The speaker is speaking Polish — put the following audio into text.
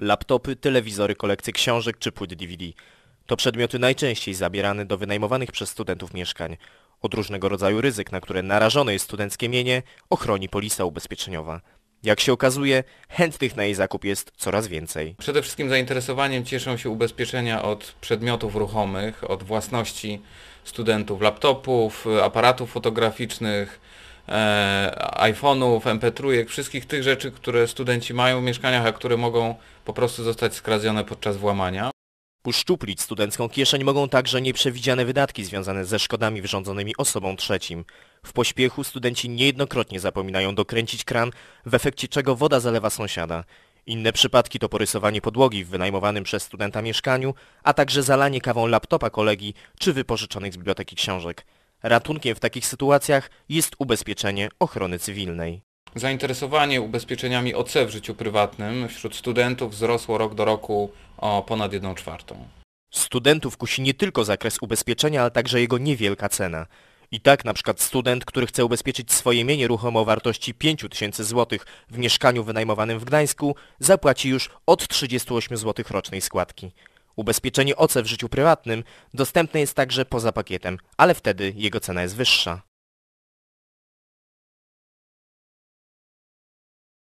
Laptopy, telewizory, kolekcje książek czy płyt DVD. To przedmioty najczęściej zabierane do wynajmowanych przez studentów mieszkań. Od różnego rodzaju ryzyk, na które narażone jest studenckie mienie, ochroni polisa ubezpieczeniowa. Jak się okazuje, chętnych na jej zakup jest coraz więcej. Przede wszystkim zainteresowaniem cieszą się ubezpieczenia od przedmiotów ruchomych, od własności studentów laptopów, aparatów fotograficznych, e, iPhone'ów, MP3, wszystkich tych rzeczy, które studenci mają w mieszkaniach, a które mogą po prostu zostać skradzione podczas włamania. Uszczuplić studencką kieszeń mogą także nieprzewidziane wydatki związane ze szkodami wyrządzonymi osobom trzecim. W pośpiechu studenci niejednokrotnie zapominają dokręcić kran, w efekcie czego woda zalewa sąsiada. Inne przypadki to porysowanie podłogi w wynajmowanym przez studenta mieszkaniu, a także zalanie kawą laptopa kolegi czy wypożyczonych z biblioteki książek. Ratunkiem w takich sytuacjach jest ubezpieczenie ochrony cywilnej. Zainteresowanie ubezpieczeniami OC w życiu prywatnym wśród studentów wzrosło rok do roku o ponad 1 czwartą. Studentów kusi nie tylko zakres ubezpieczenia, ale także jego niewielka cena. I tak na przykład student, który chce ubezpieczyć swoje mienie ruchomo o wartości tysięcy zł w mieszkaniu wynajmowanym w Gdańsku, zapłaci już od 38 zł rocznej składki. Ubezpieczenie oce w życiu prywatnym dostępne jest także poza pakietem, ale wtedy jego cena jest wyższa.